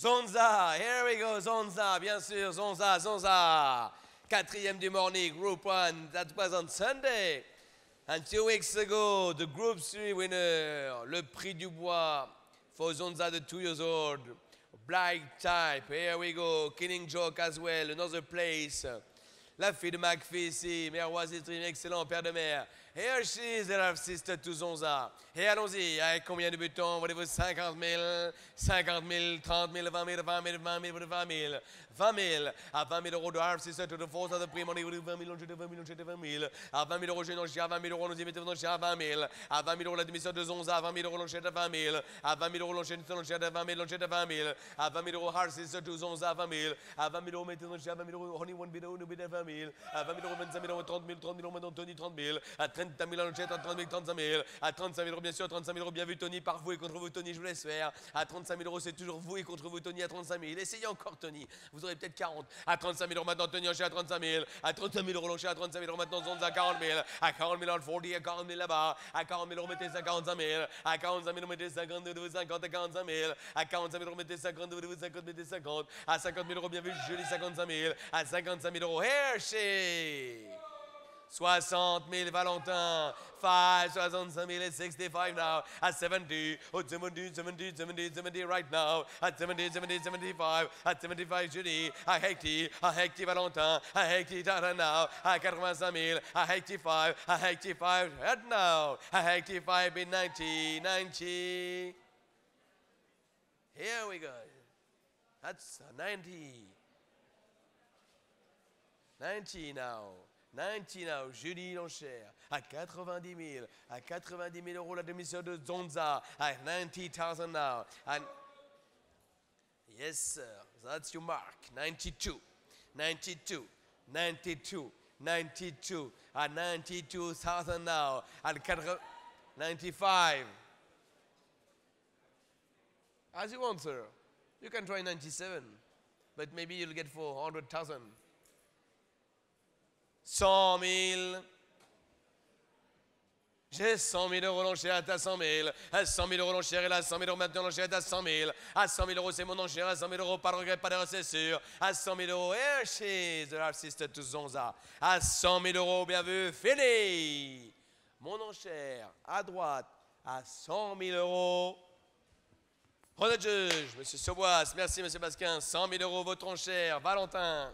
Zonza, here we go, Zonza, bien sûr, Zonza, Zonza. Quatrième du morning, Group 1, that was on Sunday. And two weeks ago, the Group 3 winner, le prix du bois for Zonza, the two years old. Black type, here we go, Killing Joke as well, another place. la fille de McPhee mère c'est une excellent père de mère. Here she is, de sister Touzonza. Et allons-y, avec combien de butons Voulez-vous 50 000, 50 000, 30 000, 20 000, 20 000, 20 000, 20 000, 20 000. À 20 000 euros de half sister to the force of the prime, on est 20 000, on jette 20 000, on jette 20 000. À 20 000 euros, je n'en à 20 000 euros, nous y mettons, on à 20 000. À 20 000 euros, la demi-sœur de Zonza, à 20 000 euros, l'on 20 000. À 20 000 euros, jette, on jette 20 000, on 20 000. À 20 000 euros, harp, sister to à 20 000. À 20 000 euros, à 20 000 euros, 20 à 20 000 euros, 25 000 euros, 30 000, 30 000 euros, maintenant Tony, 30 000, à 30 000 euros 30 000, 35 000, à 35 000 euros, bien sûr, 35 000 euros, bien vu Tony, par vous et contre vous Tony, je vous laisse faire, à 35 000 euros, c'est toujours vous et contre vous Tony, à 35 000, essayez encore Tony, vous aurez peut-être 40, à 35 000 euros, maintenant Tony, enchaîne à 35 000, à 35 000 euros, enchaîne à 35 000 euros, maintenant Zonza, à 40 000, à 40 000 euros, 40, à 40 000 là-bas, à 40 000 euros, mettez 45 000, à 45 000 euros, mettez 50 à 45 000, à 40 000 euros, mettez 50 50, mettez 50, à 50 000 euros, bien vu, joli 55 000, à 55 000 euros, worship. 60 000 Valentins. 5, 65 000 65 now. At 70, oh, 70, 70, 70, 70 right now. At 70, 70, 75. At 75 Julie. At 80, at 80 Valentin. At 80 Tara now. At 85 000. 5. 85, at 5 right now. At 5 in 90, 90. Here we go. That's 90. 90 now. 90 now, Julie l'enchère, à 90 000, à 90 000 euros la démission de Zonza, à 90,000 now. And yes, sir, that's your mark. 92, 92, 92, 92, at 92,000 now, at 95. As you want, sir. You can try 97, but maybe you'll get 400,000. 100 000. J'ai 100 000 euros, l'enchère à 100 000. À 100 000 euros, l'enchère est là. 100 000 euros, maintenant, l'enchère est à 100 000. À 100 000 euros, c'est mon enchère. À 100 000 euros, pas de regret, pas de c'est sûr. À 100 000 euros, et eh, chez de to Zonza. À 100 000 euros, bien vu, fini. Mon enchère, à droite, à 100 000 euros. prenez le Juge, Monsieur Soboise, merci Monsieur Basquin. 100 000 euros, votre enchère, Valentin.